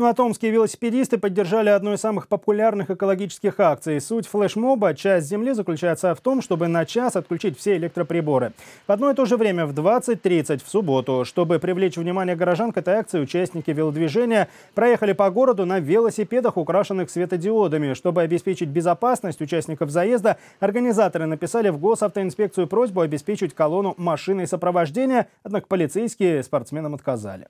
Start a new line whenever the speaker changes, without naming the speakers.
Ну а томские велосипедисты поддержали одну из самых популярных экологических акций. Суть флешмоба «Часть земли» заключается в том, чтобы на час отключить все электроприборы. В одно и то же время в 20.30 в субботу. Чтобы привлечь внимание горожан к этой акции, участники велодвижения проехали по городу на велосипедах, украшенных светодиодами. Чтобы обеспечить безопасность участников заезда, организаторы написали в госавтоинспекцию просьбу обеспечить колонну машиной сопровождения, однако полицейские спортсменам отказали.